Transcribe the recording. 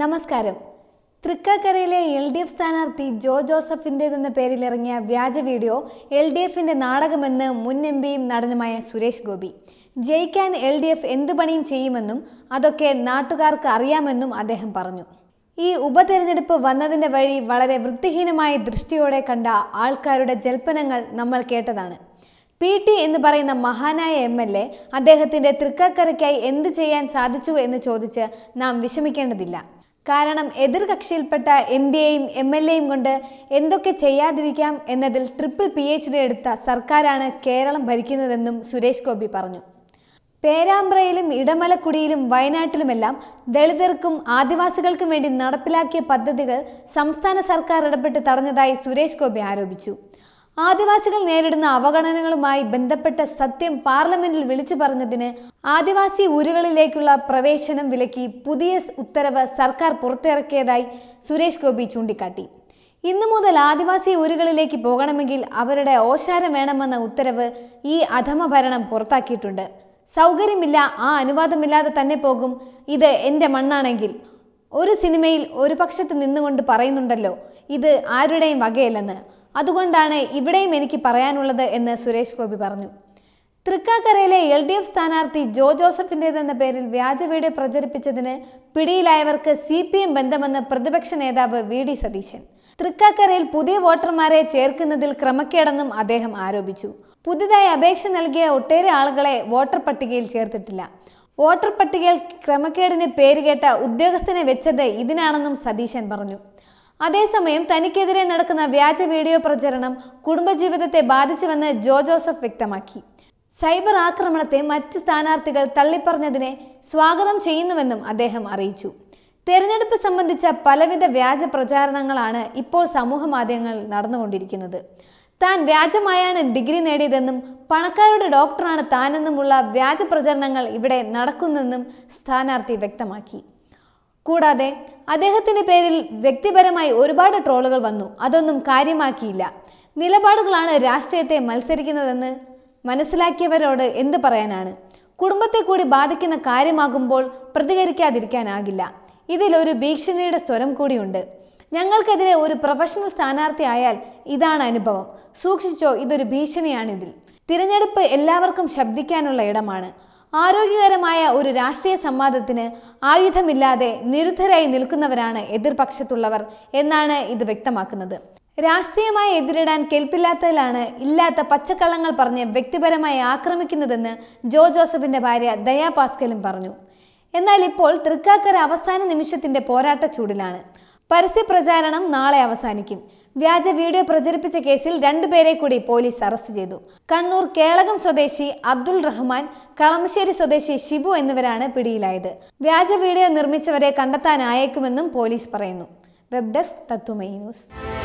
നമസ്കാരം തൃക്കാക്കരയിലെ L D F സ്ഥാനാർത്ഥി ജോ ജോസഫിൻ്റെതെന്ന പേരിലിറങ്ങിയ വ്യാജ വീഡിയോ എൽ ഡി എഫിൻ്റെ നാടകമെന്ന് മുൻ എം പിയും നടനുമായ സുരേഷ് ഗോപി ജയിക്കാൻ എൽ ഡി എഫ് എന്തു പണിയും ചെയ്യുമെന്നും അതൊക്കെ നാട്ടുകാർക്ക് അറിയാമെന്നും അദ്ദേഹം പറഞ്ഞു ഈ ഉപതെരഞ്ഞെടുപ്പ് വന്നതിൻ്റെ വഴി വളരെ വൃത്തിഹീനമായ ദൃഷ്ടിയോടെ കണ്ട ആൾക്കാരുടെ ജൽപ്പനങ്ങൾ നമ്മൾ കേട്ടതാണ് പി ടി എന്ന് പറയുന്ന മഹാനായ എം എൽ എ അദ്ദേഹത്തിൻ്റെ തൃക്കാക്കരയ്ക്കായി എന്ത് ചെയ്യാൻ സാധിച്ചു എന്ന് ചോദിച്ച് നാം വിഷമിക്കേണ്ടതില്ല കാരണം എതിർകക്ഷിയിൽപ്പെട്ട എം എയും എം എൽ എയും കൊണ്ട് എന്തൊക്കെ ചെയ്യാതിരിക്കാം എന്നതിൽ ട്രിപ്പിൾ പി എച്ച് ഡി എടുത്ത സർക്കാരാണ് കേരളം ഭരിക്കുന്നതെന്നും സുരേഷ് ഗോപി പറഞ്ഞു പേരാമ്പ്രയിലും ഇടമലക്കുടിയിലും വയനാട്ടിലുമെല്ലാം ദളിതർക്കും ആദിവാസികൾക്കും വേണ്ടി നടപ്പിലാക്കിയ പദ്ധതികൾ സംസ്ഥാന സർക്കാർ ഇടപെട്ട് തടഞ്ഞതായി സുരേഷ് ഗോപി ആരോപിച്ചു ആദിവാസികൾ നേരിടുന്ന അവഗണനകളുമായി ബന്ധപ്പെട്ട സത്യം പാർലമെന്റിൽ വിളിച്ചു പറഞ്ഞതിന് ആദിവാസി ഊരുകളിലേക്കുള്ള പ്രവേശനം വിലക്കി പുതിയ ഉത്തരവ് സർക്കാർ പുറത്തിറക്കിയതായി സുരേഷ് ഗോപി ചൂണ്ടിക്കാട്ടി ഇന്നു മുതൽ ആദിവാസി ഊരുകളിലേക്ക് പോകണമെങ്കിൽ അവരുടെ ഓശാരം വേണമെന്ന ഉത്തരവ് ഈ അധമ ഭരണം പുറത്താക്കിയിട്ടുണ്ട് സൗകര്യമില്ല ആ അനുവാദമില്ലാതെ തന്നെ പോകും ഇത് എൻ്റെ മണ്ണാണെങ്കിൽ ഒരു സിനിമയിൽ ഒരു പക്ഷത്ത് നിന്നുകൊണ്ട് പറയുന്നുണ്ടല്ലോ ഇത് ആരുടെയും വകയല്ലെന്ന് അതുകൊണ്ടാണ് ഇവിടെയും എനിക്ക് പറയാനുള്ളത് എന്ന് സുരേഷ് ഗോപി പറഞ്ഞു തൃക്കാക്കരയിലെ എൽ ഡി എഫ് സ്ഥാനാർത്ഥി ജോ ജോസഫിൻ്റേതെന്ന പേരിൽ വ്യാജ വീഡിയോ പ്രചരിപ്പിച്ചതിന് പിടിയിലായവർക്ക് സി പി എം ബന്ധമെന്ന് പ്രതിപക്ഷ നേതാവ് വി ഡി സതീശൻ തൃക്കാക്കരയിൽ പുതിയ വോട്ടർമാരെ ചേർക്കുന്നതിൽ ക്രമക്കേടെന്നും അദ്ദേഹം ആരോപിച്ചു പുതുതായി അപേക്ഷ നൽകിയ ഒട്ടേറെ ആളുകളെ വോട്ടർ പട്ടികയിൽ ചേർത്തിട്ടില്ല വോട്ടർ പട്ടികയിൽ ക്രമക്കേടിന് പേരുകേട്ട ഉദ്യോഗസ്ഥനെ വെച്ചത് ഇതിനാണെന്നും സതീശൻ പറഞ്ഞു അതേസമയം തനിക്കെതിരെ നടക്കുന്ന വ്യാജ വീഡിയോ പ്രചരണം കുടുംബജീവിതത്തെ ബാധിച്ചുവെന്ന് ജോ ജോസഫ് വ്യക്തമാക്കി സൈബർ ആക്രമണത്തെ മറ്റ് സ്ഥാനാർത്ഥികൾ തള്ളിപ്പറഞ്ഞതിനെ സ്വാഗതം ചെയ്യുന്നുവെന്നും അദ്ദേഹം അറിയിച്ചു തെരഞ്ഞെടുപ്പ് സംബന്ധിച്ച പലവിധ വ്യാജ പ്രചാരണങ്ങളാണ് ഇപ്പോൾ സമൂഹ മാധ്യമങ്ങളിൽ നടന്നുകൊണ്ടിരിക്കുന്നത് താൻ വ്യാജമായാണ് ഡിഗ്രി നേടിയതെന്നും പണക്കാരുടെ ഡോക്ടറാണ് താനെന്നുമുള്ള വ്യാജ പ്രചരണങ്ങൾ ഇവിടെ നടക്കുന്നെന്നും സ്ഥാനാർത്ഥി വ്യക്തമാക്കി കൂടാതെ അദ്ദേഹത്തിൻ്റെ പേരിൽ വ്യക്തിപരമായി ഒരുപാട് ട്രോളുകൾ വന്നു അതൊന്നും കാര്യമാക്കിയില്ല നിലപാടുകളാണ് രാഷ്ട്രീയത്തെ മത്സരിക്കുന്നതെന്ന് മനസ്സിലാക്കിയവരോട് എന്ത് പറയാനാണ് കുടുംബത്തെ കൂടി ബാധിക്കുന്ന കാര്യമാകുമ്പോൾ പ്രതികരിക്കാതിരിക്കാനാകില്ല ഇതിലൊരു ഭീഷണിയുടെ സ്വരം കൂടിയുണ്ട് ഞങ്ങൾക്കെതിരെ ഒരു പ്രൊഫഷണൽ സ്ഥാനാർത്ഥിയായാൽ ഇതാണ് അനുഭവം സൂക്ഷിച്ചോ ഇതൊരു ഭീഷണിയാണിതിൽ തിരഞ്ഞെടുപ്പ് എല്ലാവർക്കും ശബ്ദിക്കാനുള്ള ഇടമാണ് ആരോഗ്യകരമായ ഒരു രാഷ്ട്രീയ സംവാദത്തിന് ആയുധമില്ലാതെ നിരുദ്ധരായി നിൽക്കുന്നവരാണ് എതിർപക്ഷത്തുള്ളവർ എന്നാണ് ഇത് വ്യക്തമാക്കുന്നത് രാഷ്ട്രീയമായി എതിരിടാൻ കേൾപ്പില്ലാത്തതിലാണ് ഇല്ലാത്ത പച്ചക്കള്ളങ്ങൾ പറഞ്ഞ് വ്യക്തിപരമായി ആക്രമിക്കുന്നതെന്ന് ജോ ജോസഫിന്റെ ഭാര്യ ദയാ പാസ്കലും പറഞ്ഞു എന്നാൽ ഇപ്പോൾ തൃക്കാക്കര അവസാന നിമിഷത്തിന്റെ പോരാട്ട ചൂടിലാണ് പരസ്യപ്രചാരണം നാളെ അവസാനിക്കും വ്യാജ വീഡിയോ പ്രചരിപ്പിച്ച കേസിൽ രണ്ടുപേരെ കൂടി പോലീസ് അറസ്റ്റ് ചെയ്തു കണ്ണൂർ കേളകം സ്വദേശി അബ്ദുൾ റഹ്മാൻ കളമശ്ശേരി സ്വദേശി ഷിബു എന്നിവരാണ് പിടിയിലായത് വ്യാജ വീഡിയോ നിർമ്മിച്ചവരെ കണ്ടെത്താനായേക്കുമെന്നും പോലീസ് പറയുന്നു വെബ് ഡെസ്ക് തത്തുമൈ ന്യൂസ്